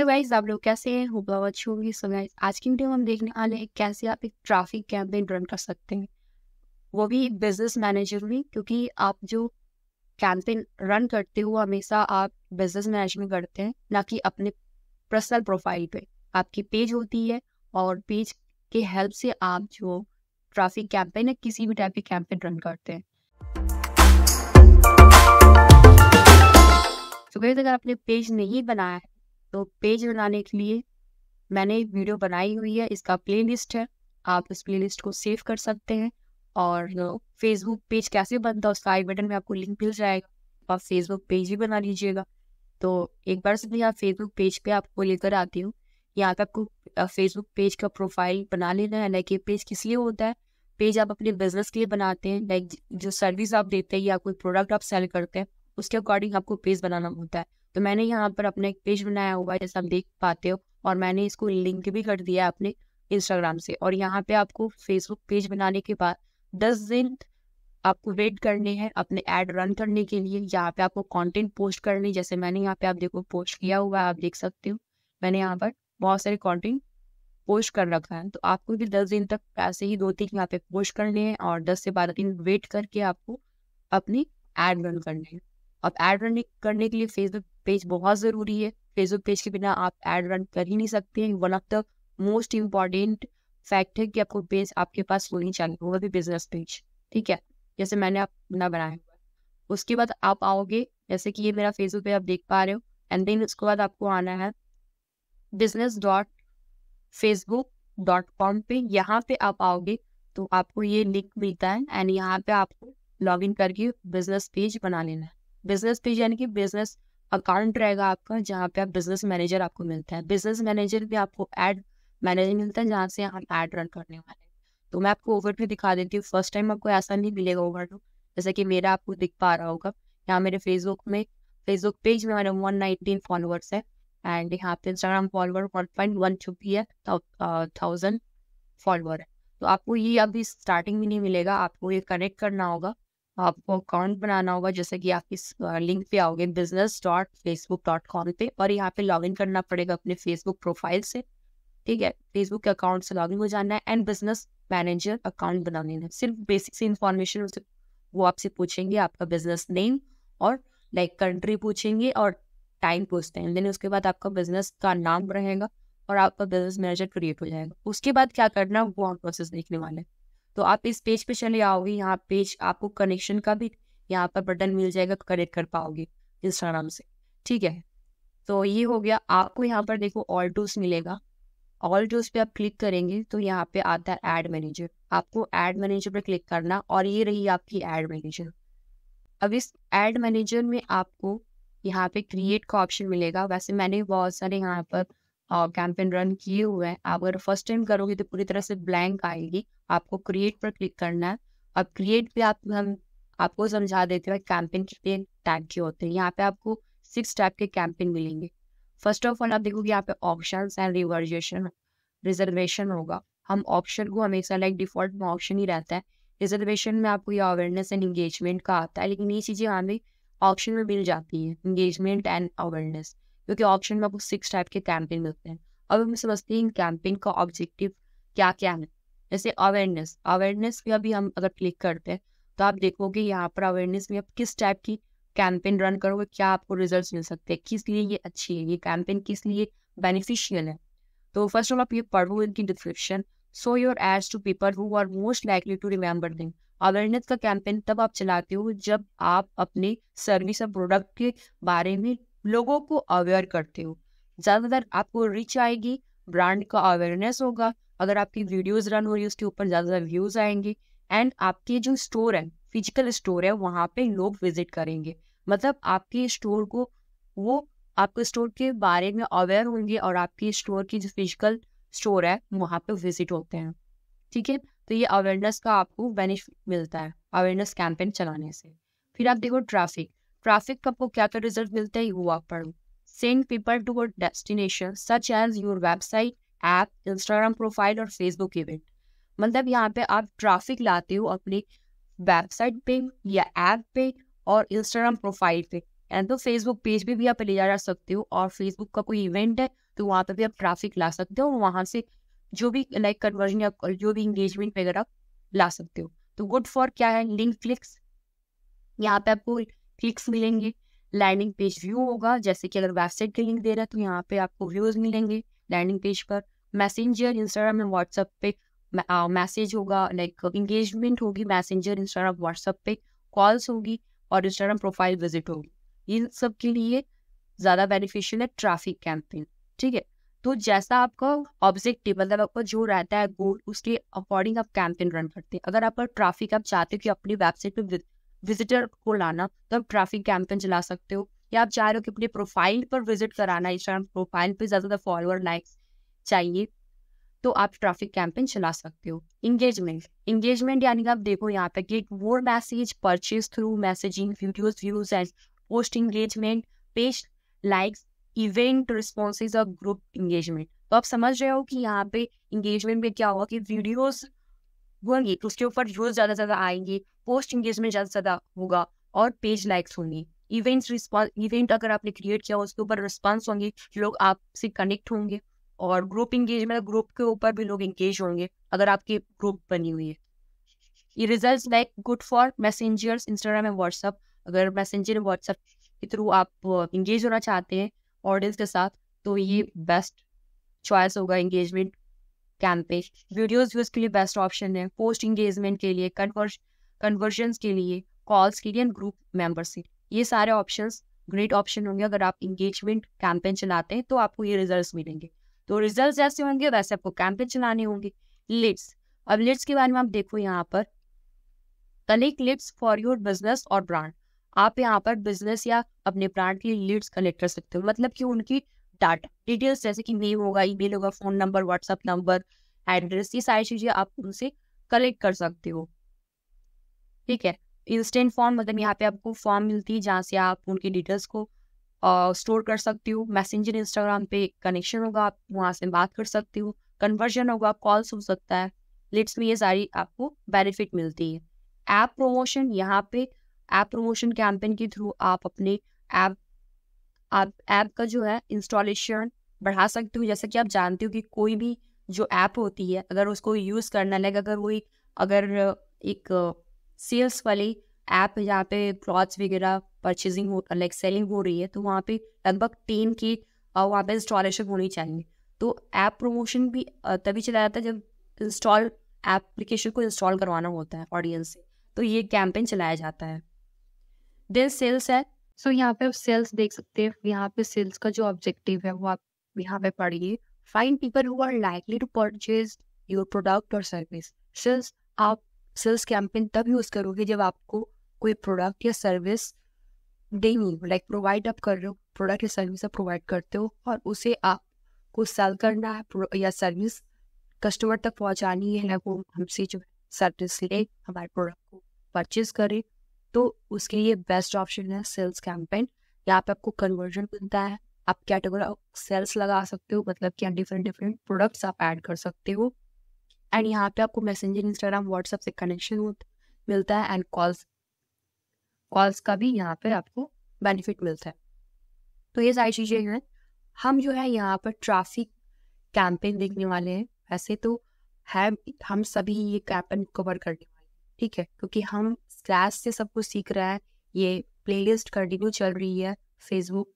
Hello तो guys आप लोग कैसे हैं बहुत अच्छी होगी सो गाइस आज की वीडियो में हम देखने वाले हैं कैसे आप एक ट्रैफिक कैंपेन रन कर सकते हैं वो भी बिजनेस मैनेजर भी क्योंकि आप जो कैंपेन रन करते हो हमेशा आप बिजनेस मैनेजमेंट करते हैं ना कि अपने पर्सनल प्रोफाइल पे आपकी पेज होती है और पेज के हेल्प से आप जो ट्रैफिक कैंपेन है किसी भी टाइप के कैंपेन रन करते हैं तो अगर आपने पेज नहीं बनाया है तो पेज बनाने के लिए मैंने एक वीडियो बनाई हुई है इसका प्लेलिस्ट है आप इस प्लेलिस्ट को सेव कर सकते हैं और फेसबुक पेज कैसे बनता है उसका आई बटन में आपको लिंक मिल जाएगा आप फेसबुक पेज भी बना लीजिएगा तो एक बार से मैं यहाँ फेसबुक पेज पे आपको लेकर आती हूँ यहाँ पे आपको फेसबुक पेज का प्रोफाइल बना लेना है लाइक ये पेज किस लिए होता है पेज आप अपने बिजनेस के लिए बनाते हैं लाइक जो सर्विस आप देते हैं या कोई प्रोडक्ट आप सेल करते हैं उसके अकॉर्डिंग आपको पेज बनाना होता है तो मैंने यहाँ पर अपना एक पेज बनाया हुआ है जैसा आप देख पाते हो और मैंने इसको लिंक भी कर दिया है अपने इंस्टाग्राम से और यहाँ पे आपको फेसबुक पेज बनाने के बाद दस दिन आपको वेट करने हैं अपने एड रन करने के लिए यहाँ पे आपको कंटेंट पोस्ट करने जैसे मैंने यहाँ पे आप देखो पोस्ट किया हुआ है आप देख सकते हो मैंने यहाँ पर बहुत सारे कंटेंट पोस्ट कर रखा है तो आपको भी दस दिन तक ऐसे ही दो तीन यहाँ पे पोस्ट करने हैं और दस से बारह दिन वेट करके आपको अपनी एड रन करने हैं अब एड रन करने के लिए फेसबुक पेज बहुत ज़रूरी है फेसबुक पेज के बिना आप एड रन कर ही नहीं सकते हैं one of the most important fact है कि आपको पेज आपके पास होनी चाहिए वो भी बिजनेस पेज ठीक है जैसे मैंने आप ना बनाया हुआ उसके बाद आप आओगे जैसे कि ये मेरा फेसबुक पे आप देख पा रहे हो एंड देन उसके बाद आपको आना है business dot Facebook dot com पे यहाँ पे आप आओगे तो आपको ये लिंक मिलता है एंड यहाँ पे आपको लॉग इन करके बिजनेस पेज बना लेना है बिजनेस पेज यानी कि बिजनेस अकाउंट रहेगा आपका जहाँ पे आप बिजनेस मैनेजर आपको मिलता है बिजनेस मैनेजर भी आपको एड मैनेजर मिलता है जहाँ से हम एड रन करने वाले तो मैं आपको ओवर भी दिखा देती हूँ फर्स्ट टाइम आपको ऐसा नहीं मिलेगा ओवर टू जैसे कि मेरा आपको दिख पा रहा होगा यहाँ मेरे फेसबुक में फेसबुक पेज में हमारे वन नाइनटीन फॉलोअर्स है एंड यहाँ पे Instagram follower one point one छुपी है थाउजेंड फॉलोअर है तो आपको ये अभी स्टार्टिंग में नहीं मिलेगा आपको ये कनेक्ट करना होगा आपको अकाउंट बनाना होगा जैसे कि आप इस लिंक पे आओगे business dot Facebook dot com पे और यहाँ पे लॉगिन करना पड़ेगा अपने फेसबुक प्रोफाइल से ठीक है फेसबुक के अकाउंट से लॉगिन हो जाना है एंड बिजनेस मैनेजर अकाउंट बना लेना है सिर्फ बेसिक सी इंफॉर्मेशन वो आपसे पूछेंगे आपका बिजनेस नेम और लाइक कंट्री पूछेंगे और टाइम पूछते हैं देन उसके बाद आपका बिजनेस का नाम रहेगा और आपका बिजनेस मैनेजर क्रिएट हो जाएगा उसके बाद क्या करना वो हम प्रोसेस देखने वाले हैं तो आप इस पेज पे चले आओगे यहाँ पेज आपको कनेक्शन का भी यहाँ पर बटन मिल जाएगा तो कनेक्ट कर पाओगे इंस्टाग्राम से ठीक है तो ये हो गया आपको यहाँ पर देखो ऑल टूल्स मिलेगा ऑल टूल्स पे आप क्लिक करेंगे तो यहाँ पे आता है एड मैनेजर आपको एड मैनेजर पर क्लिक करना और ये रही आपकी एड मैनेजर अब इस एड मैनेजर में आपको यहाँ पे क्रिएट का ऑप्शन मिलेगा वैसे मैंने बहुत सारे यहाँ पर कैंपेन रन किए हुए हैं आप अगर फर्स्ट टाइम करोगे तो पूरी तरह से ब्लैंक आएगी आपको क्रिएट पर क्लिक करना है अब क्रिएट पे आप हम आपको समझा देते हैं कैंपेन कितने टाइप के होते हैं यहाँ पे आपको सिक्स टाइप के कैंपेन मिलेंगे फर्स्ट ऑफ ऑल आप देखोगे यहाँ पे ऑप्शन एंड रिवर्जेशन रिजर्वेशन होगा हम ऑप्शन को हमेशा लाइक डिफॉल्ट में ऑप्शन ही रहता है रिजर्वेशन में आपको ये अवेयरनेस एंड एंगेजमेंट का आता है लेकिन ये चीज़ें हमें ऑप्शन में मिल जाती है इंगेजमेंट एंड अवेयरनेस क्योंकि ऑप्शन में आपको सिक्स टाइप के कैंपेन मिलते हैं अब हम समझते हैं इन कैंपेन का ऑब्जेक्टिव क्या क्या है जैसे अवेयरनेस अवेयरनेस में अभी हम अगर क्लिक करते हैं तो आप देखोगे यहाँ पर अवेयरनेस में आप किस टाइप की कैंपेन रन करोगे क्या आपको रिजल्ट मिल सकते हैं किस लिए ये अच्छी है ये कैंपेन किस लिए बेनिफिशियल है तो फर्स्ट ऑफ आप ये पढ़ो इनकी description so your ads to people who are most likely to remember thing awareness का कैंपेन तब आप चलाते हो जब आप अपने सर्विस और प्रोडक्ट के बारे में लोगों को अवेयर करते हो ज़्यादातर आपको रिच आएगी ब्रांड का अवेयरनेस होगा अगर आपकी वीडियोज रन हो रही है उसके ऊपर ज़्यादातर व्यूज़ आएंगे एंड आपके जो स्टोर है फिजिकल स्टोर है वहाँ पे लोग विजिट करेंगे मतलब आपके स्टोर को वो आपके स्टोर के बारे में अवेयर होंगे और आपके स्टोर की जो फिजिकल स्टोर है वहाँ पे विजिट होते हैं ठीक है तो ये अवेयरनेस का आपको बेनिफिट मिलता है अवेयरनेस कैंपेन चलाने से फिर आप देखो ट्रैफिक traffic का क्या रिजल्ट मिलता ही हुआ पढ़ो send people to a destination such as your website app Instagram profile और फेसबुक इवेंट मतलब यहाँ पे आप ट्रैफिक लाते हो अपनी वेबसाइट पे या ऐप पे और इंस्टाग्राम प्रोफाइल पे एंड तो फेसबुक पेज पे भी आप ले जा सकते हो और फेसबुक का कोई इवेंट है तो वहाँ पे भी आप ट्रैफिक ला सकते हो और वहाँ से जो भी लाइक कन्वर्जन या जो भी इंगेजमेंट वगैरह ला सकते हो तो गुड फॉर क्या है लिंक क्लिक्स यहाँ पे आपको क्लिक्स मिलेंगे लैंडिंग पेज व्यू होगा जैसे कि अगर वेबसाइट की लिंक दे रहा है तो यहाँ पे आपको व्यूज मिलेंगे लैंडिंग पेज पर मैसेंजर इंस्टाग्राम एंड व्हाट्सएप पे मैसेज होगा लाइक इंगेजमेंट होगी मैसेंजर इंस्टाग्राम व्हाट्सएप पे कॉल्स होगी और इंस्टाग्राम प्रोफाइल विजिट होगी इन सब के लिए ज़्यादा बेनिफिशियल है ट्रैफिक कैंपेन ठीक है तो जैसा आपका ऑब्जेक्टिव मतलब आपका जो रहता है गोल उसके अकॉर्डिंग आप कैंपेन रन करते हैं अगर आपका ट्रैफिक आप चाहते हो कि अपनी वेबसाइट पर विजिटर को लाना तो आप ट्रैफिक कैंपेन चला सकते हो या आप चाह रहे हो कि अपने प्रोफाइल पर विजिट कराना इंस्टाग्राम प्रोफाइल पर ज़्यादा फॉलोअर लाइक्स चाहिए तो आप ट्रैफिक कैंपेन चला सकते हो इंगेजमेंट इंगेजमेंट यानी कि आप देखो यहाँ पे get more message purchase through messaging videos views and post engagement page likes event responses और ग्रुप इंगेजमेंट तो आप समझ रहे हो कि यहाँ पे इंगेजमेंट में क्या होगा कि वीडियोज होंगे उसके ऊपर व्यूज ज़्यादा ज़्यादा आएंगे पोस्ट इंगेजमेंट ज़्यादा से ज़्यादा होगा और पेज लाइक्स होंगी इवेंट्स रिस्पॉन्स इवेंट अगर आपने क्रिएट किया उसके ऊपर रिस्पॉन्स होंगे लोग आपसे कनेक्ट होंगे और ग्रुप एंगेजमेंट ग्रुप के ऊपर भी लोग इंगेज होंगे अगर आपकी ग्रुप बनी हुई है ये result like good for messengers Instagram and WhatsApp अगर मैसेंजर एंड व्हाट्सएप के थ्रू आप इंगेज होना चाहते हैं ऑडियंस के साथ तो ये बेस्ट चॉइस होगा इंगेजमेंट कैंपेज वीडियोज व्यूज के लिए बेस्ट ऑप्शन है पोस्ट इंगेजमेंट के लिए कन्वर्स कन्वर्जन के लिए कॉल्स के लिए ग्रुप मेंबरशिप ये सारे ऑप्शन ग्रेट ऑप्शन होंगे अगर आप इंगेजमेंट कैंपेन चलाते हैं तो आपको ये रिजल्ट मिलेंगे तो रिजल्ट जैसे होंगे वैसे आपको कैंपेन चलाने होंगे लिट्स अब लिट्स के बारे में आप देखो यहाँ पर collect leads for your business और ब्रांड आप यहाँ पर बिजनेस या अपने ब्रांड के लीड्स कलेक्ट कर सकते हो मतलब कि उनकी डाटा डिटेल्स जैसे कि नेम होगा मेल होगा phone number WhatsApp number address ये सारी चीजें आप उनसे कलेक्ट कर सकते हो ठीक है इंस्टेंट फॉर्म मतलब यहाँ पे आपको फॉर्म मिलती है जहाँ से आप उनकी डिटेल्स को स्टोर कर सकती हो मैसेंजर इंस्टाग्राम पे कनेक्शन होगा आप वहाँ से बात कर सकती हो कन्वर्जन होगा कॉल्स हो सकता है लिट्स में ये सारी आपको बेनिफिट मिलती है ऐप प्रमोशन यहाँ पे ऐप प्रमोशन कैंपेन के थ्रू आप अपने ऐप आप ऐप का जो है इंस्टॉलेशन बढ़ा सकते हो जैसा कि आप जानते हो कि कोई भी जो ऐप होती है अगर उसको यूज़ करना लगे अगर एक अगर एक सेल्स वाली ऐप जहाँ पे क्लॉथ्स वगैरह परचेजिंग हो लाइक सेलिंग हो रही है तो वहाँ पे लगभग टेन की वहाँ पे इंस्टॉलेशन होनी चाहिए तो ऐप प्रमोशन भी तभी चला जाता है जब इंस्टॉल एप्लीकेशन को इंस्टॉल करवाना होता है ऑडियंस से तो ये कैंपेन चलाया जाता है देन सेल्स है सो so, यहाँ पे आप सेल्स देख सकते हैं यहाँ पे सेल्स का जो ऑब्जेक्टिव है वो आप यहाँ पे पढ़िए find people who are likely to purchase your product और सर्विस सेल्स आप सेल्स कैंपेन तब यूज करोगे जब आपको कोई प्रोडक्ट या सर्विस देनी हो लाइक प्रोवाइड आप कर रहे हो प्रोडक्ट या सर्विस आप प्रोवाइड करते हो और उसे आपको सेल करना है या सर्विस कस्टमर तक पहुंचानी है वो हमसे जो सर्विस ले हमारे प्रोडक्ट को परचेज करे तो उसके लिए बेस्ट ऑप्शन है सेल्स कैंपेन यहाँ पे आपको कन्वर्जन मिलता है आप कैटेगरी ऑफ सेल्स लगा सकते हो मतलब कि आप डिफरेंट डिफरेंट प्रोडक्ट्स आप ऐड कर सकते हो एंड यहाँ पे आपको मैसेंजर इंस्टाग्राम व्हाट्सएप से कनेक्शन मिलता है एंड कॉल्स कॉल्स का भी यहाँ पे आपको बेनिफिट मिलता है तो ये सारी चीज़ें हैं हम जो है यहाँ पर ट्रैफिक कैंपेन देखने वाले हैं वैसे तो है हम सभी ये कैंपेन कवर करने वाले ठीक है क्योंकि हम क्लास से सब कुछ सीख रहे हैं ये प्लेलिस्ट कंटिन्यू चल रही है फेसबुक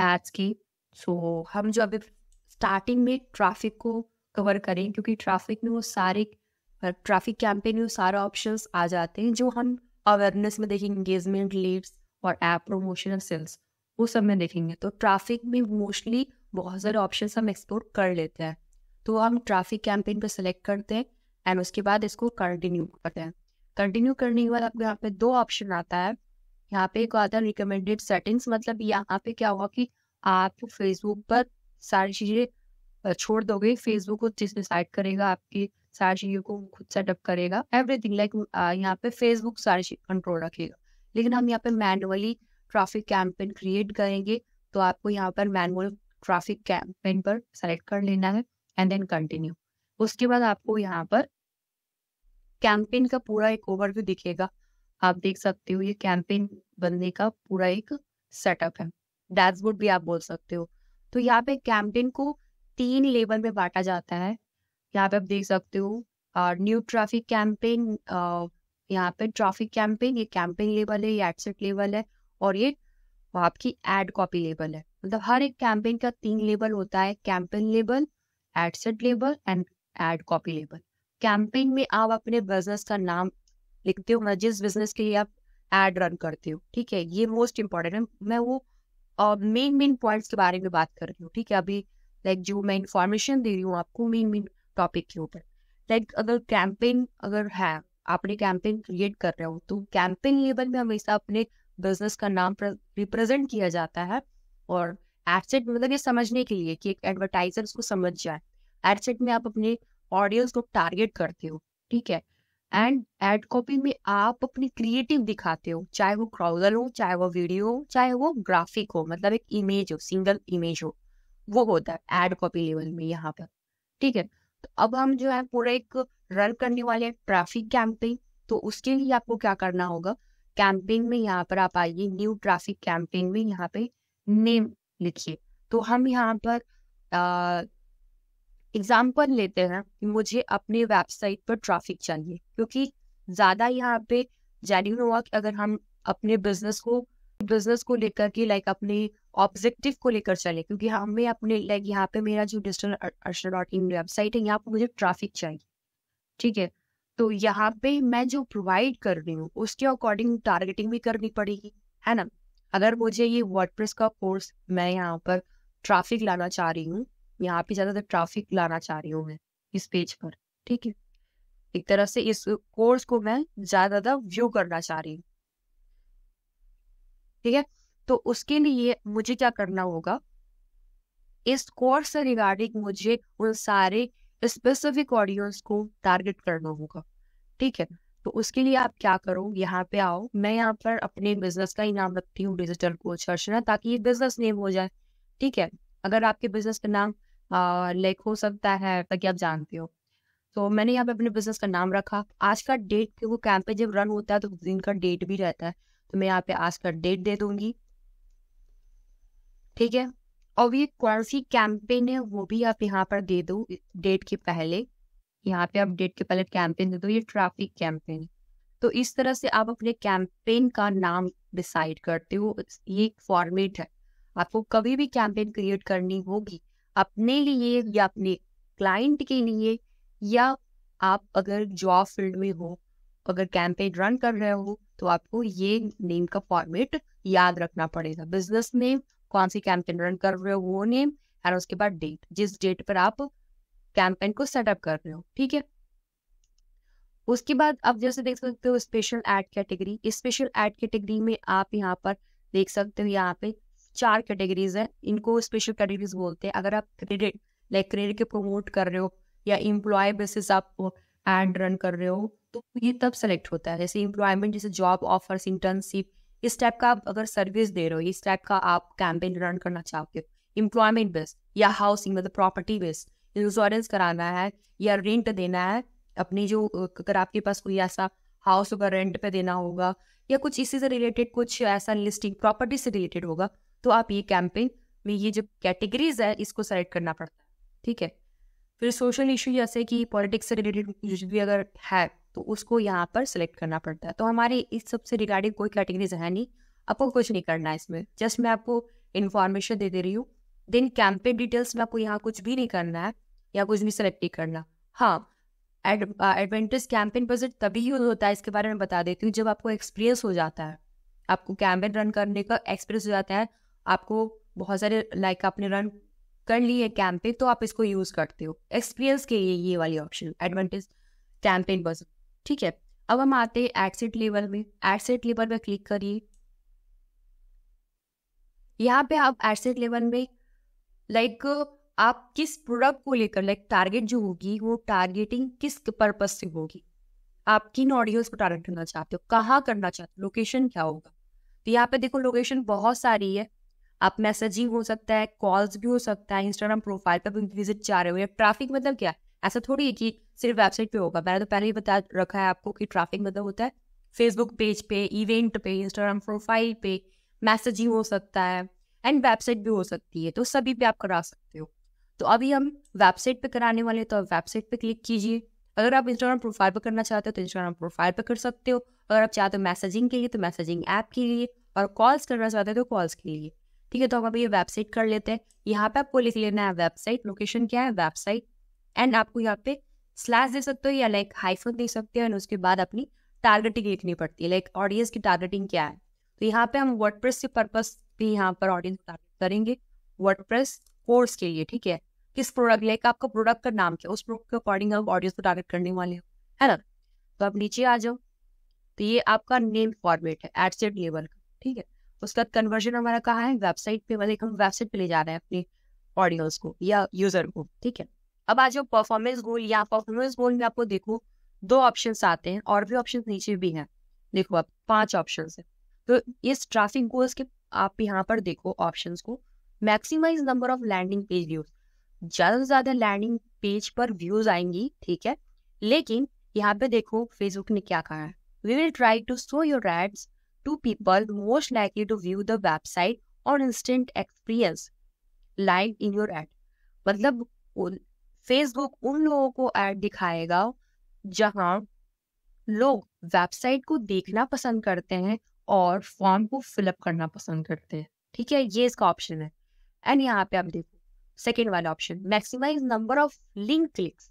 एड्स की सो so, हम जो अभी स्टार्टिंग में ट्रैफिक को कवर करें क्योंकि ट्रैफिक में वो सारे ट्रैफिक कैंपेन में वो सारे ऑप्शन आ जाते हैं जो हम अवेयरनेस में देखेंगे इंगेजमेंट लीड्स और ऐप प्रमोशन और सेल्स वो सब में देखेंगे तो ट्रैफिक में मोस्टली बहुत सारे ऑप्शन हम एक्सप्लोर कर लेते हैं तो हम ट्रैफिक कैंपेन पर सेलेक्ट करते हैं एंड उसके बाद इसको कंटिन्यू करते हैं कंटिन्यू करने के बाद आपको यहाँ पे दो ऑप्शन आता है यहाँ पे एक आता है रिकमेंडेड सेटिंग्स मतलब यहाँ पे क्या होगा कि आप फेसबुक पर सारी चीज़ें छोड़ दोगे फेसबुक खुद चीज डिसाइड करेगा आपकी सारी चीजों को खुद सेटअप करेगा एवरीथिंग लाइक यहाँ पे फेसबुक सारी कंट्रोल रखेगा लेकिन हम यहाँ पे मैनुअली ट्रैफिक कैंपेन क्रिएट करेंगे तो आपको यहाँ पर मैनुअल ट्रैफिक कैंपेन पर सेलेक्ट कर लेना है एंड देन कंटिन्यू उसके बाद आपको यहाँ पर कैंपेन का पूरा एक ओवरव्यू दिखेगा आप देख सकते हो ये कैंपेन बनने का पूरा एक सेटअप है डैशबोर्ड भी आप बोल सकते हो तो यहाँ पे कैंपेन को तीन लेवल में बांटा जाता है यहाँ पे आप देख सकते हो न्यू ट्रैफिक कैंपेन यहाँ पे ट्रैफिक कैंपेन ये कैंपेन लेवल है ये एडसेट लेवल है और ये आपकी एड कॉपी लेवल है मतलब हर एक कैंपेन का तीन लेवल होता है campaign level ad set level and ad copy level campaign में आप अपने बिजनेस का नाम लिखते हो मतलब जिस बिजनेस के लिए आप एड रन करते हो ठीक है ये मोस्ट इम्पोर्टेंट है मैं वो मेन मेन पॉइंट्स के बारे में बात कर रही हूँ ठीक है अभी लाइक जो मैं इंफॉर्मेशन दे रही हूँ आपको मेन मेन टॉपिक के ऊपर लाइक अगर कैंपेन अगर है आपने कैंपेन क्रिएट कर रहे हो तो कैंपेन लेवल में हमेशा अपने बिजनेस का नाम रिप्रेजेंट किया जाता है और एडसेट मतलब ये समझने के लिए कि एक एडवर्टाइजर उसको समझ जाए एडसेट में आप अपने ऑडियंस को टारगेट करते हो ठीक है एंड एड कॉपी में आप अपनी क्रिएटिव दिखाते हो चाहे वो क्राउजल हो चाहे वो वीडियो हो चाहे वो ग्राफिक हो मतलब एक इमेज हो सिंगल इमेज हो वो होता है एड कॉपी लेवल में यहाँ पर ठीक है तो अब हम जो है पूरा एक रन करने वाले ट्रैफिक कैंपेन तो उसके लिए आपको क्या करना होगा कैंपेन में यहाँ पर आप आइए न्यू ट्रैफिक कैंपेन में यहाँ पे नेम लिखिए तो हम यहाँ पर एग्जाम्पल लेते हैं कि मुझे अपने वेबसाइट पर ट्रैफिक चाहिए क्योंकि ज़्यादा यहाँ पे जेन्यून हुआ कि अगर हम अपने बिजनेस को बिजनेस को लेकर के लाइक अपने ऑब्जेक्टिव को लेकर चले क्योंकि हमें अपने लाइक यहाँ पे मेरा जो digital Arsha dot in website है यहाँ पर मुझे ट्रैफिक चाहिए ठीक है तो यहाँ पे मैं जो प्रोवाइड कर रही हूँ उसके अकॉर्डिंग टारगेटिंग भी करनी पड़ेगी है ना अगर मुझे ये वर्ड का कोर्स मैं यहाँ पर ट्रैफिक लाना चाह रही हूँ यहाँ पे ज़्यादातर ट्रैफिक लाना चाह रही हूँ मैं इस पेज पर ठीक है एक तरह से इस कोर्स को मैं ज़्यादा व्यू करना चाह रही हूँ ठीक है तो उसके लिए मुझे क्या करना होगा इस कोर्स से रिगार्डिंग मुझे उन सारे स्पेसिफिक ऑडियंस को टारगेट करना होगा ठीक है तो उसके लिए आप क्या करो यहाँ पे आओ मैं यहाँ पर अपने बिजनेस का ही नाम रखती हूँ डिजिटल कोच हर्षना ताकि ये बिजनेस नेम हो जाए ठीक है अगर आपके बिजनेस का नाम लाइक हो सकता है ताकि आप जानते हो तो मैंने यहाँ पे अपने बिजनेस का नाम रखा आज का डेट क्योंकि कैंप पे जब रन होता है तो दिन का डेट भी रहता है तो मैं यहाँ पे आज का डेट दे दूंगी ठीक है और ये कौन सी कैंपेन है वो भी आप यहाँ पर दे दो डेट के पहले यहाँ पे आप डेट हम्म। के पहले कैंपेन दे दो ये ट्रैफिक कैंपेन तो इस तरह से आप अपने कैंपेन का नाम डिसाइड करते हो ये एक फॉर्मेट है आपको कभी भी कैंपेन क्रिएट करनी होगी अपने लिए या अपने क्लाइंट के लिए या आप अगर जॉब फील्ड में हो अगर कैंपेन रन कर रहे हो तो आपको ये नेम का फॉर्मेट याद रखना पड़ेगा बिजनेस नेम कौन सी कैंपेन रन कर रहे हो वो नेम एंड उसके बाद डेट जिस डेट पर आप कैंपेन को सेटअप कर रहे हो ठीक है उसके बाद आप जैसे देख सकते हो special ad category special ad category में आप यहाँ पर देख सकते हो यहाँ पे चार कैटेगरीज है इनको स्पेशल कैटेगरीज बोलते हैं अगर आप क्रेडिट लाइक क्रेडिट के प्रमोट कर रहे हो या इम्प्लॉय बेसिस आप एड रन कर रहे हो तो ये तब सेलेक्ट होता है जैसे इम्प्लॉयमेंट जैसे जॉब ऑफर्स इंटर्नशिप इस टाइप का आप अगर सर्विस दे रहे हो इस टाइप का आप कैंपेन रन करना चाहते हो इम्प्लॉयमेंट बेस्ड या हाउसिंग मतलब प्रॉपर्टी बेस्ड इंश्योरेंस कराना है या रेंट देना है अपनी जो अगर आपके पास कोई ऐसा हाउस होगा रेंट पे देना होगा या कुछ इसी से रिलेटेड कुछ ऐसा लिस्टिंग प्रॉपर्टी से रिलेटेड होगा तो आप ये कैंपेन में ये जो कैटेगरीज है इसको सेलेक्ट करना पड़ता है ठीक है फिर सोशल इशू जैसे कि पॉलिटिक्स से रिलेटेड भी अगर है तो उसको यहाँ पर सिलेक्ट करना पड़ता है तो हमारे इस सब से रिगार्डिंग कोई कैटेगरीज है नहीं आपको कुछ नहीं करना है इसमें जस्ट मैं आपको इन्फॉर्मेशन दे दे रही हूँ देन कैंपेन डिटेल्स में आपको यहाँ कुछ भी नहीं करना है या कुछ भी सिलेक्ट नहीं करना हाँ एडवेंटेज कैंपेन बजट तभी यूज होता है इसके बारे में बता देती हूँ जब आपको एक्सपीरियंस हो जाता है आपको कैंपेन रन करने का एक्सपीरियंस हो जाता है आपको बहुत सारे लाइक आपने रन कर ली है कैंपेन तो आप इसको यूज करते हो एक्सपीरियंस के लिए ये वाली ऑप्शन एडवेंटेज कैंपेन बजट ठीक है अब हम आते हैं एडसेट लेवल में एडसेट लेवल पे क्लिक करिए यहाँ पे आप एडसेट लेवल में लाइक आप किस प्रोडक्ट को लेकर लाइक टारगेट जो होगी वो टारगेटिंग किस पर्पज से होगी आप किन ऑडियोज को टारगेट करना चाहते हो कहाँ करना चाहते हो लोकेशन क्या होगा तो यहाँ पे देखो लोकेशन बहुत सारी है आप मैसेजिंग हो सकता है कॉल्स भी हो सकता है इंस्टाग्राम प्रोफाइल पर भी विजिट चाह रहे हो या ट्रैफिक मतलब क्या है ऐसा थोड़ी है कि सिर्फ वेबसाइट पे होगा मैंने तो पहले ही बता रखा है आपको कि ट्रैफिक मतलब होता है फेसबुक पेज पे इवेंट पे इंस्टाग्राम प्रोफाइल पे मैसेजिंग हो सकता है एंड वेबसाइट भी हो सकती है तो सभी पे आप करा सकते हो तो अभी हम वेबसाइट पे कराने वाले हैं तो आप वेबसाइट पे क्लिक कीजिए अगर आप इंस्टाग्राम प्रोफाइल पर करना चाहते हो तो इंस्टाग्राम प्रोफाइल पर कर सकते हो अगर आप चाहते हो मैसेजिंग के लिए तो मैसेजिंग ऐप के लिए और कॉल्स करना चाहते हो तो कॉल्स के लिए ठीक है तो हम अभी ये वेबसाइट कर लेते हैं यहाँ पे आपको लिख लेना है वेबसाइट लोकेशन क्या है वेबसाइट एंड आपको यहाँ पे स्लैश दे सकते हो या लाइक हाइफन दे सकते हो एंड उसके बाद अपनी टारगेटिंग लिखनी पड़ती है लाइक ऑडियंस की टारगेटिंग क्या है तो यहाँ पे हम वर्ड प्रेस के पर्पज भी यहाँ पर ऑडियंस टारगेट करेंगे वर्ड प्रेस कोर्स के लिए ठीक है किस प्रोडक्ट लाइक आपका प्रोडक्ट का नाम क्या उस प्रोडक्ट के अकॉर्डिंग हम ऑडियंस को टारगेट करने वाले हो है ना तो आप नीचे आ जाओ तो ये आपका नेम फॉर्मेट है एट सेट लेवल का ठीक है उसका कन्वर्जन हमारा कहाँ है वेबसाइट पे मतलब हम वेबसाइट पे ले जा रहे हैं अपने ऑडियंस को या यूजर को ठीक है अब आज परफॉर्मेंस गोल या परफॉर्मेंस गोल में आपको देखो दो ऑप्शन आते हैं और भी ऑप्शन नीचे भी हैं देखो आप पांच ऑप्शन है तो इस ट्रैफिक गोल्स के आप यहाँ पर देखो ऑप्शन को maximise number of landing page views ज्यादा से ज्यादा लैंडिंग पेज पर व्यूज आएंगी ठीक है लेकिन यहाँ पे देखो फेसबुक ने क्या कहा है we will try to show your ads to people most likely to view the website और instant experience like in your ad मतलब फेसबुक उन लोगों को ऐड दिखाएगा जहां लोग वेबसाइट को देखना पसंद करते हैं और फॉर्म को फिलअप करना पसंद करते हैं ठीक है ये इसका ऑप्शन है एंड यहाँ पे आप देखो सेकेंड वाला option maximise number of link clicks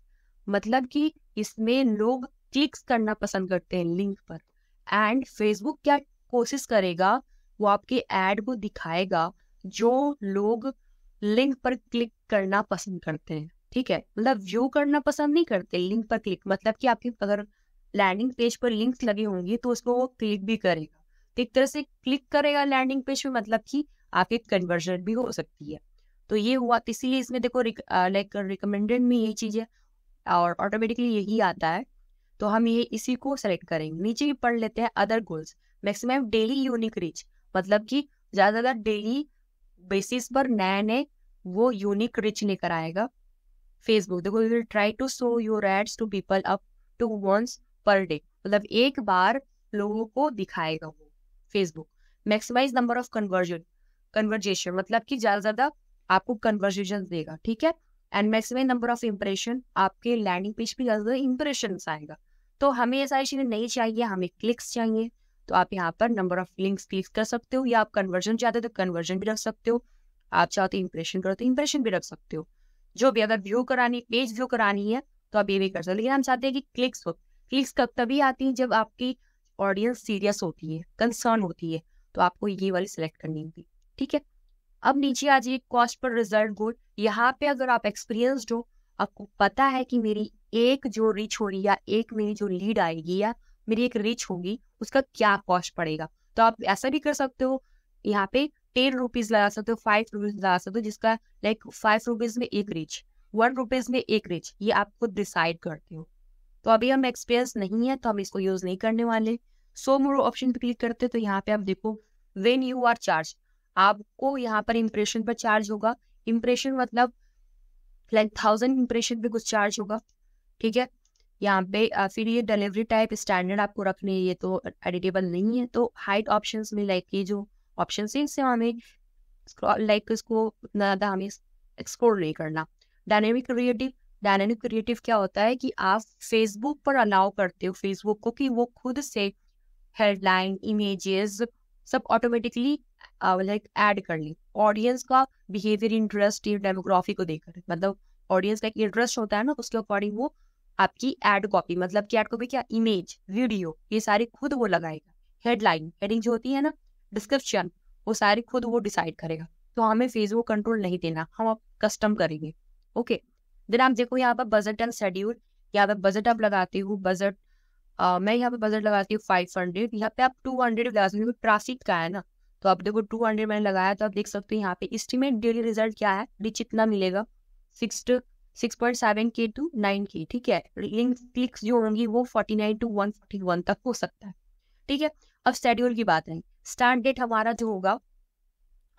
मतलब कि इसमें लोग क्लिक्स करना पसंद करते हैं लिंक पर एंड फेसबुक क्या कोशिश करेगा वो आपके एड को दिखाएगा जो लोग लिंक पर क्लिक करना पसंद करते हैं ठीक है मतलब व्यू करना पसंद नहीं करते लिंक पर क्लिक मतलब कि आपके अगर लैंडिंग पेज पर लिंक्स लगे होंगे तो उसको वो क्लिक भी करेगा तो एक तरह से क्लिक करेगा लैंडिंग पेज पे मतलब कि आपकी कन्वर्जन भी हो सकती है तो ये हुआ तो इसीलिए इसमें देखो लाइक रिकमेंडेड में यही चीज़ है और ऑटोमेटिकली यही आता है तो हम ये इसी को सेलेक्ट करेंगे नीचे ही पढ़ लेते हैं other goals maximum daily unique reach मतलब कि ज़्यादा ज़्यादा डेली बेसिस पर नए नए वो यूनिक रिच लेकर आएगा फेसबुक देखो you will try to show your ads to people up to once per day मतलब एक बार लोगों को दिखाएगा वो Facebook maximise number of conversion conversation मतलब कि ज्यादा ज्यादा आपको कन्वर्जेशन देगा ठीक है and maximum number of impression आपके लैंडिंग पेज पे ज्यादा इंप्रेशन आएगा तो हमें ये सारी चीजें नहीं चाहिए हमें क्लिक्स चाहिए तो आप यहाँ पर नंबर ऑफ लिंक्स क्लिक कर सकते हो या आप कन्वर्जन चाहते हो तो कन्वर्जन भी रख सकते हो आप चाहते हो इंप्रेशन करो तो इंप्रेशन भी रख सकते हो जो भी अगर व्यू करानी पेज व्यू करानी है तो आप ये भी कर सकते लेकिन हम चाहते हैं कि क्लिक्स हो क्लिक्स कब तभी आती है जब आपकी ऑडियंस सीरियस होती है कंसर्न होती है तो आपको ये वाली सिलेक्ट करनी होगी ठीक है अब नीचे आ जाइए कॉस्ट पर रिजल्ट गुड यहाँ पे अगर आप एक्सपीरियंस्ड हो आपको पता है कि मेरी एक जो रीच हो रही या एक मेरी जो लीड आएगी या मेरी एक रीच होगी उसका क्या कॉस्ट पड़ेगा तो आप ऐसा भी कर सकते हो यहाँ पे टेन रुपीज लगा सकते हो फाइव रुपीज लगा सकते हो जिसका लाइक फाइव रुपीज में एक रिच वन रुपीज में एक रिच ये आप खुद डिसाइड करते हो तो अभी हम एक्सपीरियंस नहीं है तो हम इसको यूज नहीं करने वाले सो मोर ऑप्शन पे क्लिक करते हो तो यहाँ पे आप देखो वेन यू आर चार्ज आपको यहाँ पर इम्प्रेशन पर चार्ज होगा इम्प्रेशन मतलब लाइक थाउजेंड इम्प्रेशन पे कुछ चार्ज होगा ठीक है यहाँ पे फिर ये डिलीवरी टाइप स्टैंडर्ड आपको रखने ये तो एडिटेबल नहीं है तो हाइट ऑप्शंस में लाइक ये जो ऑप्शन सी से हमें लाइक इसको ज़्यादा हमें एक्सप्लोर नहीं करना डायनेमिक क्रिएटिव डायनेमिक क्रिएटिव क्या होता है कि आप फेसबुक पर अलाउ करते हो फेसबुक को कि वो खुद से हेडलाइन इमेजेस सब ऑटोमेटिकली लाइक ऐड कर ली ऑडियंस का बिहेवियर इंटरेस्ट या डेमोग्राफी को देखकर मतलब ऑडियंस का एक इंटरेस्ट होता है ना उसके अकॉर्डिंग वो आपकी एड कॉपी मतलब कि एड कॉपी क्या इमेज वीडियो ये सारी खुद वो लगाएगा हेडलाइन हेडिंग जो होती है ना डिस्क्रिप्शन वो सारी खुद वो डिसाइड करेगा तो हमें फीस वो कंट्रोल नहीं देना हम आप कस्टम करेंगे ओके देन आप देखो यहाँ पर बजट एंड शेड्यूल यहाँ पे बजट आप लगाती हूँ बजट मैं यहाँ पे बजट लगाती हूँ फाइव हंड्रेड यहाँ पे आप टू हंड्रेड लगा सकते हो ट्राफिक का है ना तो आप देखो टू हंड्रेड मैंने लगाया तो आप देख सकते हो यहाँ पे इस्टीमेट डेली रिजल्ट क्या है रिच इतना मिलेगा six to six point seven K to nine K ठीक है लिंक क्लिक्स जो होंगी वो forty nine to one forty one तक हो सकता है ठीक है अब शेड्यूल की बात है स्टार्ट डेट हमारा जो होगा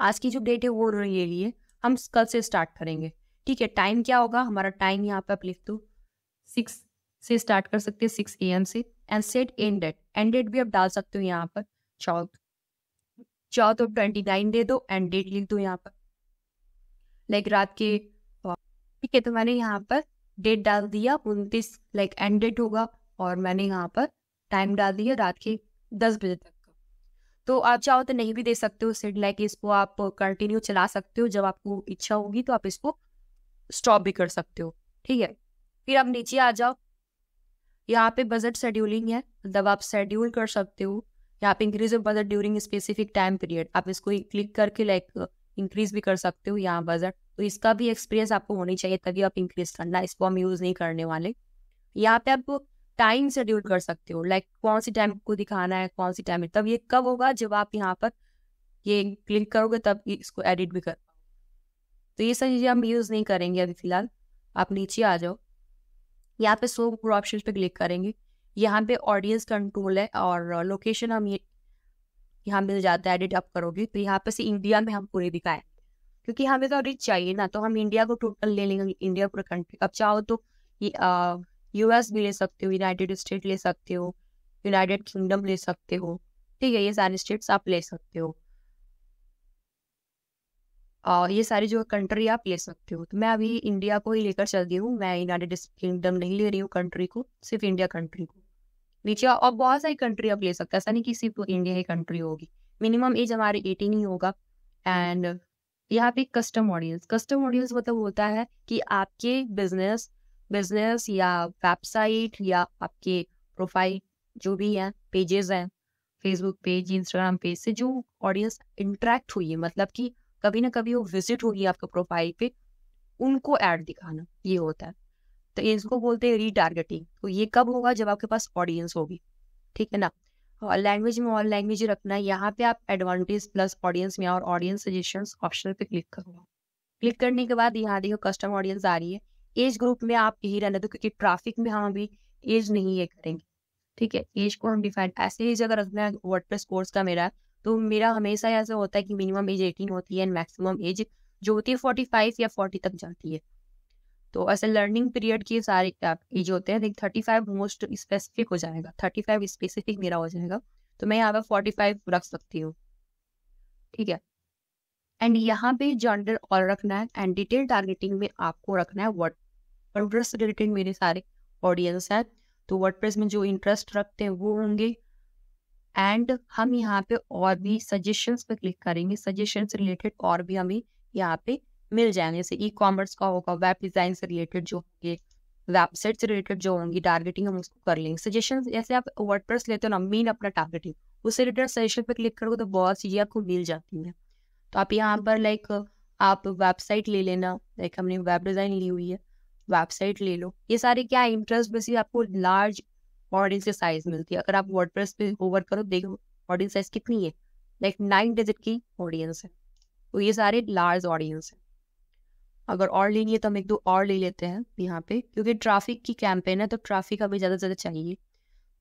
आज की जो डेट है वो ये लिए हम कल से स्टार्ट करेंगे ठीक है टाइम क्या होगा हमारा टाइम यहाँ पे आप लिख दो सिक्स से स्टार्ट कर सकते हैं सिक्स ए एम से end set end date end date भी आप डाल सकते हो यहाँ पर चौथ चौथ और ट्वेंटी नाइन दे दो एंड डेट लिख दो यहाँ पर लाइक रात के ठीक है तो मैंने यहाँ पर डेट डाल दिया उनतीस लाइक एंड डेट होगा और मैंने यहाँ पर टाइम डाल दिया रात के दस बजे तक तो आप चाहो तो नहीं भी दे सकते हो सीड लाइक इसको आप कंटिन्यू चला सकते हो जब आपको इच्छा होगी तो आप इसको स्टॉप भी कर सकते हो ठीक है फिर आप नीचे आ जाओ यहाँ पे बजट शेड्यूलिंग है मतलब आप शेड्यूल कर सकते हो यहाँ पे increase budget during specific time period आप इसको क्लिक करके लाइक इंक्रीज भी कर सकते हो यहाँ बजट तो इसका भी एक्सपीरियंस आपको होनी चाहिए तभी आप इंक्रीज करना इसको हम यूज़ नहीं करने वाले यहाँ पे आप टाइम शेड्यूल कर सकते हो लाइक like, कौन सी टाइम को दिखाना है कौन सी टाइम तब ये कब होगा जब आप यहाँ पर ये क्लिक करोगे तब इसको एडिट भी कर तो ये सारी चीज़ें हम यूज़ नहीं करेंगे अभी फिलहाल आप नीचे आ जाओ यहाँ पे सो पूरा ऑप्शन पे क्लिक करेंगे यहाँ पे ऑडियंस कंट्रोल है और लोकेशन हम ये यहाँ मिल जाता है एडिट आप करोगे तो यहाँ पे से इंडिया में हम पूरे दिखाएं क्योंकि हमें तो रिच चाहिए ना तो हम इंडिया को टोटल ले लेंगे इंडिया पूरा कंट्री अब चाहो तो ये आ, यूएस भी ले सकते हो यूनाइटेड स्टेट ले सकते हो यूनाइटेड किंगडम ले सकते हो ठीक है ये सारे स्टेट्स आप ले सकते हो आ, ये सारी जो कंट्री आप ले सकते हो तो मैं अभी इंडिया को ही लेकर चल गई हूँ मैं यूनाइटेड किंगडम नहीं ले रही हूँ कंट्री को सिर्फ इंडिया कंट्री को नीचे और बहुत सारी कंट्री आप ले सकते हैं ऐसा नहीं कि सिर्फ इंडिया ही कंट्री होगी मिनिमम एज हमारे एटीन ही होगा एंड यहाँ पे कस्टम ऑडियंस कस्टम ऑडियंस मतलब होता है कि आपके बिजनेस बिजनेस या वेबसाइट या आपके प्रोफाइल जो भी है पेजेस हैं फेसबुक पेज इंस्टाग्राम पेज से जो ऑडियंस इंटरेक्ट हुई है मतलब कि कभी ना कभी वो विजिट होगी आपके प्रोफाइल पे उनको ऐड दिखाना ये होता है तो इसको बोलते हैं रीटारगेटिंग तो ये कब होगा जब आपके पास ऑडियंस होगी ठीक है ना और लैंग्वेज में और लैंग्वेज रखना है यहाँ पे आप एडवांटेज प्लस ऑडियंस में और ऑडियंस सजेशन ऑप्शन पे क्लिक करूँगा क्लिक करने के बाद यहाँ देखो कस्टम ऑडियंस आ रही है एज ग्रुप में आप यही रहना दो क्योंकि ट्रैफिक में हम अभी एज नहीं ये करेंगे ठीक है एज को हम डिफाइन ऐसे एज अगर अपना वर्ड कोर्स का मेरा तो मेरा हमेशा ऐसा होता है कि मिनिमम एज एटीन होती है एंड मैक्सिमम एज जो होती है फोर्टी फाइव या फोर्टी तक जाती है तो ऐसे लर्निंग पीरियड के सारे एज होते हैं लेकिन थर्टी फाइव मोस्ट स्पेसिफिक हो जाएगा थर्टी फाइव स्पेसिफिक मेरा हो जाएगा तो मैं यहाँ पर फोर्टी फाइव रख सकती हूँ ठीक है एंड यहाँ पे जेंडर और रखना है एंड डिटेल टारगेटिंग में आपको रखना है वर्ड वर्डप्रेस से रिलेटेड मेरे सारे ऑडियंस हैं तो वर्डप्रेस में जो इंटरेस्ट रखते हैं वो होंगे एंड हम यहाँ पे और भी सजेशंस पे क्लिक करेंगे सजेशंस से रिलेटेड और भी हमें यहाँ पे मिल जाएंगे जैसे ई कॉमर्स का होगा वेब डिज़ाइन से रिलेटेड जो होंगे वेबसाइट से रिलेटेड जो होंगी टारगेटिंग हम उसको कर लेंगे सजेशन जैसे आप वर्ड लेते हो ना मेन अपना टारगेटिंग उससे रिलेटेड सजेशन पे क्लिक करोगे तो बहुत चीज़ें आपको मिल जाती हैं तो आप यहाँ पर लाइक आप वेबसाइट ले लेना लाइक हमने वेब डिज़ाइन ली हुई है वेबसाइट ले लो ये सारे क्या इंटरेस्ट बेसिस आपको लार्ज ऑडियंस की साइज मिलती है अगर आप वर्ड पे ओवर करो देखो ऑडियंस साइज कितनी है लाइक नाइन डिजिट की ऑडियंस है तो ये सारे लार्ज ऑडियंस है अगर और लेनी है तो हम एक दो और ले लेते हैं यहाँ पे क्योंकि ट्रैफिक की कैंपेन है तो ट्रैफिक हमें ज़्यादा से ज़्यादा चाहिए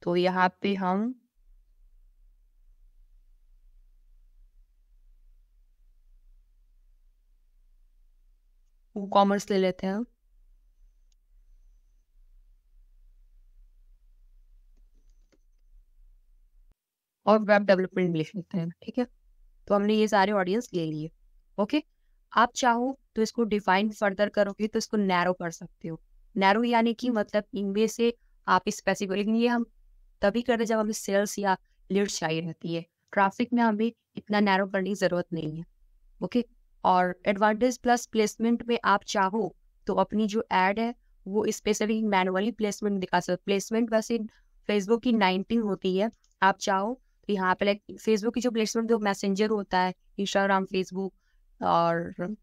तो यहाँ पे हम कॉमर्स ले लेते हैं और वेब डेवलपमेंट रिलेशन है ठीक है तो हमने ये सारे ऑडियंस ले लिए ओके आप चाहो तो इसको डिफाइन फर्दर करोगे तो इसको नैरो कर सकते हो नैरो यानी कि हम्म। मतलब इनमें से आप स्पेसिफिक लेकिन ये हम तभी करते जब हमें सेल्स या लीड चाहिए रहती है ट्रैफिक में हमें इतना नैरो करने की ज़रूरत नहीं है ओके और एडवांटेज प्लस प्लेसमेंट में आप चाहो तो अपनी जो एड है वो स्पेसिफिक मैनुअली प्लेसमेंट दिखा सकते हो प्लेसमेंट वैसे फेसबुक की नाइनटीन होती है आप चाहो तो यहाँ पे लाइक फेसबुक की जो प्लेटफॉर्म जो मैसेंजर होता है इंस्टाग्राम फेसबुक और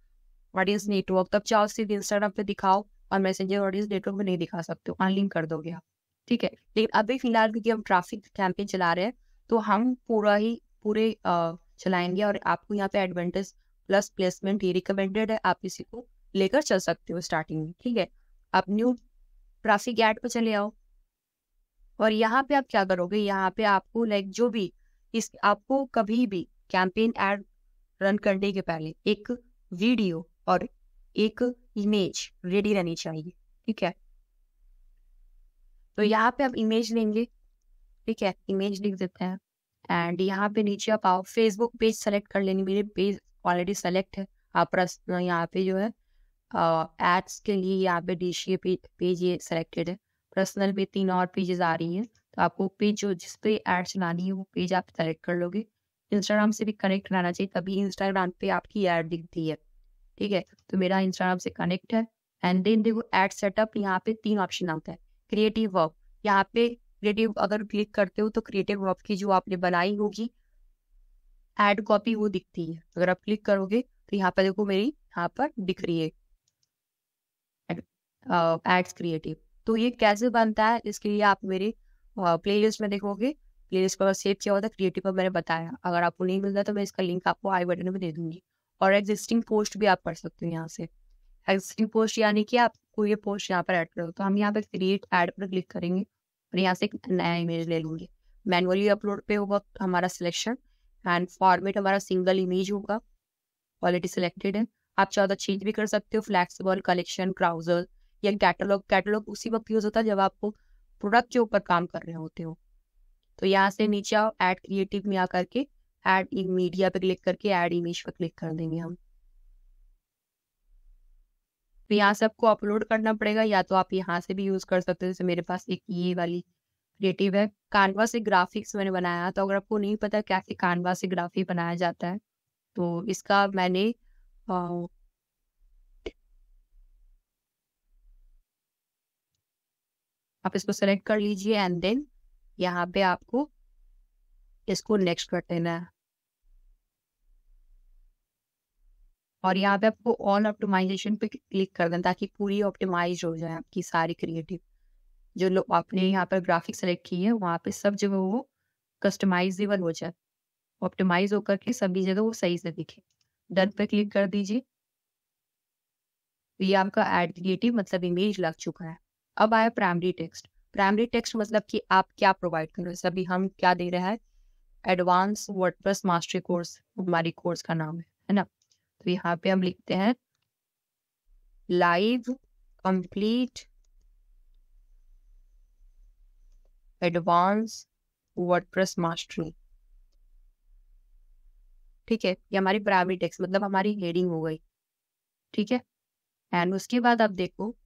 ऑडियंस नेटवर्क तब चाहो सिर्फ इंस्टाग्राम पे दिखाओ और मैसेंजर ऑडियंस नेटवर्क में नहीं दिखा सकते हो अनलिंक कर दोगे आप ठीक है लेकिन अभी फिलहाल क्योंकि हम ट्रैफिक कैंपेन चला रहे हैं तो हम पूरा ही पूरे चलाएंगे और आपको यहाँ पे एडवेंटेज प्लस प्लेसमेंट ही रिकमेंडेड है आप इसी को लेकर चल सकते हो स्टार्टिंग में ठीक है आप न्यू ट्रैफिक एड पर चले आओ और यहाँ पे आप क्या करोगे यहाँ पे आपको लाइक जो भी इस आपको कभी भी कैंपेन एड रन करने के पहले एक वीडियो और एक इमेज रेडी रहनी चाहिए ठीक है तो यहाँ पे आप इमेज लेंगे ठीक है इमेज लिख देते हैं एंड यहाँ पे नीचे आप आओ फेसबुक पेज सेलेक्ट कर लेंगे मेरे पेज ऑलरेडी सेलेक्ट है आप यहाँ पे जो है एड्स के लिए यहाँ पे डी पेज ये सिलेक्टेड है पर्सनल पे तीन और पेजेस आ रही हैं तो आपको पेज जो जिस पे एड चलानी है वो पेज आप सेलेक्ट कर लोगे इंस्टाग्राम से भी कनेक्ट रहना चाहिए तभी इंस्टाग्राम पे आपकी एड दिखती है ठीक है तो मेरा इंस्टाग्राम से कनेक्ट है एंड देन देखो एड सेटअप यहाँ पे तीन ऑप्शन आता है क्रिएटिव वर्क यहाँ पे क्रिएटिव अगर क्लिक करते हो तो क्रिएटिव वर्क की जो आपने बनाई होगी एड कॉपी वो दिखती है अगर आप क्लिक करोगे तो यहाँ पर देखो मेरी यहाँ पर दिख रही है एड्स क्रिएटिव uh, तो ये कैसे बनता है इसके लिए आप प्ले प्लेलिस्ट में देखोगे प्लेलिस्ट पर सेव किया हुआ था क्रिएटिव पर मैंने बताया अगर आपको नहीं मिलता तो मैं इसका लिंक आपको आई बटन में दे दूंगी और एग्जिस्टिंग पोस्ट भी आप कर सकते हो यहाँ से एग्जिस्टिंग पोस्ट यानी कि आपको ये पोस्ट यहाँ पर ऐड करो तो हम यहाँ पर क्रिएट ऐड पर क्लिक करेंगे और यहाँ से नया इमेज ले लूँगी मैनुअली अपलोड पे होगा हमारा सिलेक्शन एंड फॉर्मेट हमारा सिंगल इमेज होगा क्वालिटी सिलेक्टेड है आप चौदह चेंज तो भी कर सकते हो फ्लैक्सिबल कलेक्शन क्राउजर या कैटलॉग कैटलॉग उसी वक्त यूज होता है जब आपको प्रोडक्ट के ऊपर काम कर रहे होते हो तो यहाँ से नीचे आओ एड क्रिएटिव में आकर के ऐड मीडिया e पे क्लिक करके एड इमेज पर क्लिक कर देंगे हम तो यहाँ से आपको अपलोड करना पड़ेगा या तो आप यहाँ से भी यूज कर सकते हो जैसे मेरे पास एक ये वाली क्रिएटिव है कानवा से ग्राफिक्स मैंने बनाया तो अगर आपको नहीं पता कैसे कानवा से ग्राफिक बनाया जाता है तो इसका मैंने आप इसको सेलेक्ट कर लीजिए एंड देन यहाँ पे आपको इसको नेक्स्ट कर देना है और यहाँ पे आपको ऑल ऑप्टिमाइजेशन पे क्लिक कर देना ताकि पूरी ऑप्टिमाइज हो जाए आपकी सारी क्रिएटिव जो लोग आपने यहाँ पर ग्राफिक सेलेक्ट की है वहाँ पे सब जगह वो कस्टमाइजेबल हो जाए ऑप्टिमाइज होकर के सभी जगह वो सही से दिखे डन पे क्लिक कर दीजिए तो ये आपका एड क्रिएटिव मतलब इमेज लग चुका है अब आया प्राइमरी टेक्स्ट प्राइमरी टेक्स्ट मतलब कि आप क्या प्रोवाइड कर रहे हो अभी हम क्या दे रहे हैं advance word WordPress mastery course हमारी कोर्स का नाम है है ना तो यहाँ पे हम लिखते हैं live complete advance word WordPress mastery ठीक है ये हमारी प्राइमरी टेक्स्ट मतलब हमारी हेडिंग हो गई ठीक है एंड उसके बाद आप देखो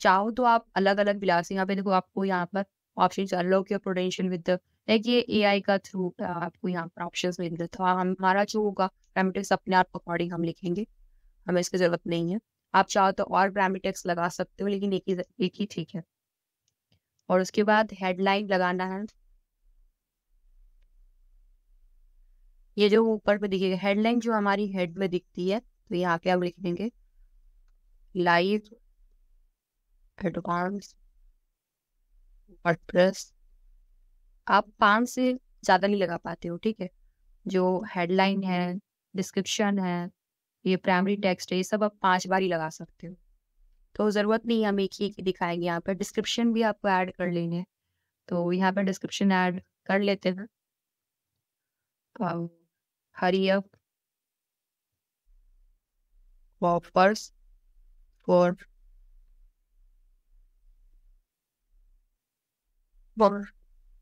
चाहो तो आप अलग अलग बिलास यहाँ पे देखो आपको यहाँ पर option unlock your potential with like ये आई का थ्रू आपको यहाँ पर ऑप्शन मिल रहे तो हाँ, हमारा जो होगा पैरामीटर्स अपने आप अकॉर्डिंग हम लिखेंगे हमें इसकी जरूरत नहीं है आप चाहो तो और पैरामीटर्स लगा सकते हो लेकिन एक ही एक ही ठीक है और उसके बाद हेडलाइन लगाना है ये जो ऊपर पे दिखेगा हेडलाइन जो हमारी हेड में दिखती है तो यहाँ पे हम लिख देंगे लाइव एडवांस वर्डप्रेस आप पाँच से ज़्यादा नहीं लगा पाते हो ठीक है जो हेडलाइन है डिस्क्रिप्शन है ये प्राइमरी टेक्स्ट है ये सब आप पाँच बार ही लगा सकते हो तो ज़रूरत नहीं हम एक ही दिखाएंगे यहाँ पर डिस्क्रिप्शन भी आपको ऐड कर लेंगे तो यहाँ पर डिस्क्रिप्शन ऐड कर लेते हैं हरी अपर्स for Bon,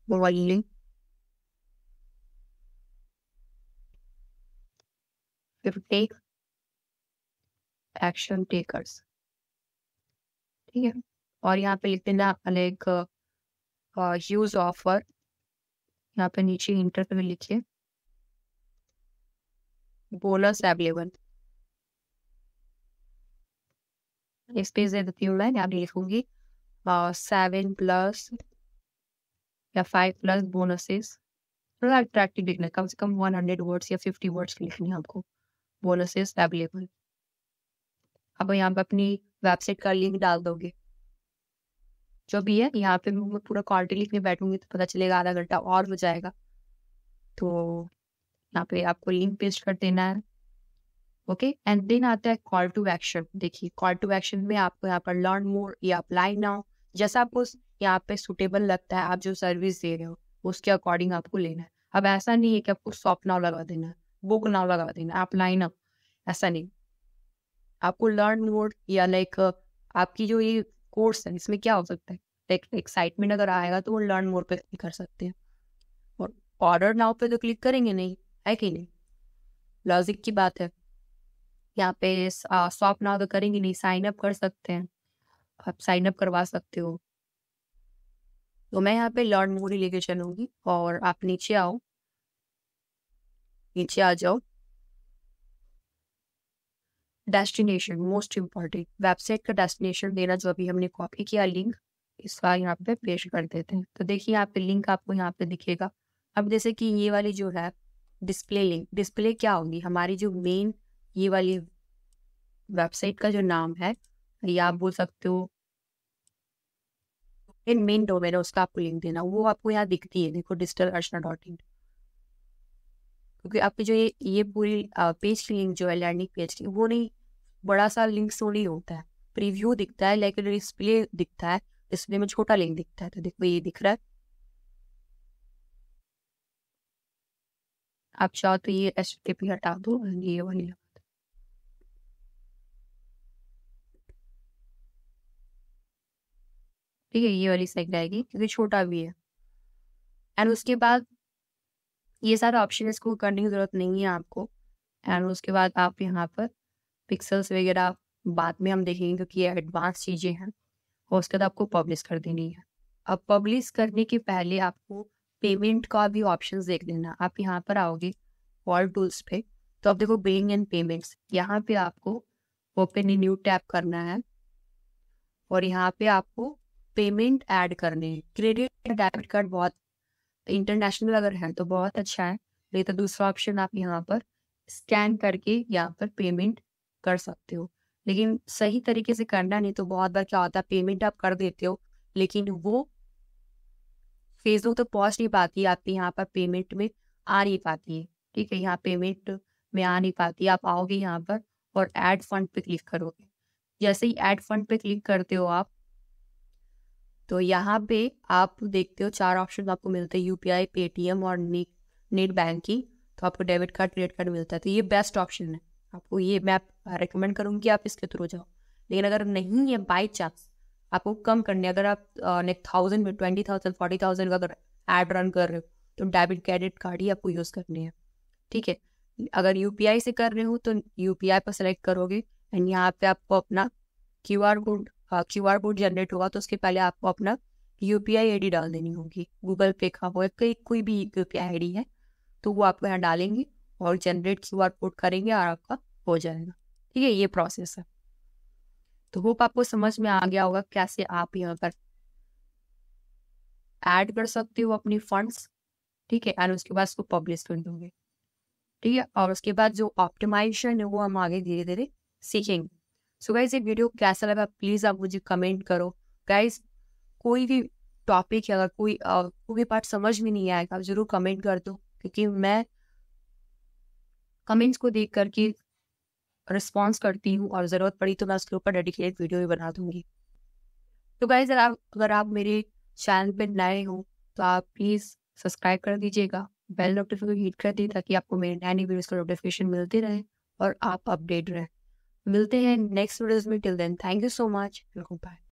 bon, voyez. take action takers. ठीक है और यहाँ पे लिख देना अलग यूज ऑफर यहाँ पे नीचे इंटर पे भी लिखिए बोनस अवेलेबल स्पेस दे देती हूँ मैं यहाँ लिखूंगी सेवन प्लस या फाइव प्लस बोनसेस थोड़ा अट्रैक्टिव लिखना कम से कम वन हंड्रेड वर्ड्स या फिफ्टी वर्ड्स लिखनी है आपको बोनसेस अवेलेबल अब यहाँ पर अपनी वेबसाइट का लिंक डाल दोगे जो भी है यहाँ पे मैं पूरा क्वालिटी लिखने बैठूंगी तो पता चलेगा आधा घंटा और हो जाएगा तो यहाँ पे आपको लिंक पेस्ट कर देना है ओके एंड देन आता है कॉल टू एक्शन देखिए कॉल टू एक्शन में आपको यहाँ पर लर्न मोर या अप्लाई नाउ जैसा आपको यहाँ पे सुटेबल लगता है आप जो सर्विस दे रहे हो उसके अकॉर्डिंग आपको लेना है अब ऐसा नहीं है कि आपको शॉप नाव लगा देना है बुक नाव लगा देना आप लाइन अप ऐसा नहीं आपको लर्न मोड या लाइक आपकी जो ये कोर्स है इसमें क्या हो सकता है लाइक एक्साइटमेंट अगर आएगा तो वो लर्न मोड पे कर सकते हैं और ऑर्डर नाव पे तो क्लिक करेंगे नहीं है कि नहीं लॉजिक की बात है यहाँ पे शॉप नाव तो करेंगे नहीं साइन अप कर सकते हैं आप साइन अप करवा सकते हो तो मैं यहाँ पे लर्न मोरी लेके चलूंगी और आप नीचे आओ नीचे आ जाओ डेस्टिनेशन मोस्ट इम्पॉर्टेंट वेबसाइट का डेस्टिनेशन देना जो अभी हमने कॉपी किया लिंक इसका यहाँ पे पेश कर देते हैं तो देखिए यहाँ पे लिंक आपको यहाँ पे दिखेगा अब जैसे कि ये वाली जो है डिस्प्ले लिंक डिस्प्ले क्या होगी हमारी जो मेन ये वाली वेबसाइट का जो नाम है या आप बोल सकते हो इन मेन डोमेन उसका आपको लिंक देना वो आपको यहाँ दिखती है देखो डिजिटल अर्चना डॉट इन क्योंकि आपकी जो ये ये पूरी पेज की लिंक जो है लैंडिंग पेज की वो नहीं बड़ा सा लिंक सो नहीं होता है प्रीव्यू दिखता है लेकिन डिस्प्ले दिखता है डिस्प्ले में छोटा लिंक दिखता है तो देखो ये दिख रहा है आप चाहो तो ये एच हटा दो ये वाली ठीक है ये वाली सेट आएगी क्योंकि छोटा भी है एंड उसके बाद ये सारे ऑप्शन इसको करने की ज़रूरत नहीं है आपको एंड उसके बाद आप यहाँ पर पिक्सल्स वगैरह बाद में हम देखेंगे क्योंकि ये एडवांस चीज़ें हैं और उसके बाद आपको पब्लिश कर देनी है अब पब्लिश करने के पहले आपको पेमेंट का भी ऑप्शन देख लेना आप यहाँ पर आओगे वॉल टूल्स पे तो आप देखो बिलिंग एंड पेमेंट्स यहाँ पे आपको ओपन न्यू टैप करना है और यहाँ पे आपको पेमेंट ऐड करने क्रेडिट डेबिट कार्ड बहुत इंटरनेशनल अगर है तो बहुत अच्छा है नहीं तो दूसरा ऑप्शन आप यहाँ पर स्कैन करके यहाँ पर पेमेंट कर सकते हो लेकिन सही तरीके से करना नहीं तो बहुत बार क्या होता है पेमेंट आप कर देते हो लेकिन वो फेसबुक तक तो पहुंच नहीं पाती आपके यहाँ पर पेमेंट में आ नहीं पाती है ठीक है यहाँ पेमेंट में आ नहीं पाती आप आओगे यहाँ पर और एड फंड पे क्लिक करोगे जैसे ही एड फंड पे क्लिक करते हो आप तो यहाँ पे आप देखते हो चार ऑप्शन आपको मिलते हैं यूपीआई पेटीएम और नेट बैंकिंग तो आपको डेबिट कार्ड क्रेडिट कार्ड मिलता है तो ये बेस्ट ऑप्शन है आपको ये मैं रिकमेंड करूँगी आप इसके थ्रू जाओ लेकिन अगर नहीं है बाई चांस आपको कम करने अगर आप ने थाउजेंड में ट्वेंटी थाउजेंड फोर्टी थाउजेंड का अगर एड रन कर रहे हो तो डेबिट क्रेडिट कार्ड ही आपको यूज़ करनी है ठीक है अगर यू से कर रहे हो तो यू पर सेलेक्ट करोगे एंड यहाँ पे आपको अपना क्यू कोड क्यू हाँ, आर कोड जनरेट होगा तो उसके पहले आपको अपना U P I I D डाल देनी होगी गूगल पे का हो कई कोई भी U P I I D है तो वो आपको यहाँ डालेंगे और जनरेट क्यू आर कोड करेंगे और आपका हो जाएगा ठीक है ये प्रोसेस है तो होप आपको समझ में आ गया होगा कैसे आप यहाँ पर ऐड कर सकते हो अपनी फंड्स ठीक है एंड उसके बाद उसको पब्लिश कर दोगे ठीक है और उसके बाद जो ऑप्टिमाइजेशन है वो हम आगे धीरे धीरे सीखेंगे सो गाइज ये वीडियो कैसा लगा प्लीज़ आप मुझे कमेंट करो गाइज कोई भी टॉपिक अगर कोई कोई भी पार्ट समझ में नहीं आएगा आप जरूर कमेंट कर दो क्योंकि मैं कमेंट्स को देख करके रिस्पॉन्स करती हूँ और ज़रूरत पड़ी तो मैं उसके ऊपर डेडिकेटेड वीडियो भी बना दूंगी तो गाइज अगर आप अगर आप मेरे चैनल पर नए हो तो आप प्लीज़ सब्सक्राइब कर दीजिएगा बेल नोटिफिकेशन हिट कर दी ताकि आपको मेरे नए नई वीडियोज़ का नोटिफिकेशन मिलते रहे और आप अपडेट रहें मिलते हैं नेक्स्ट वीडियोस में till then thank you so much welcome bye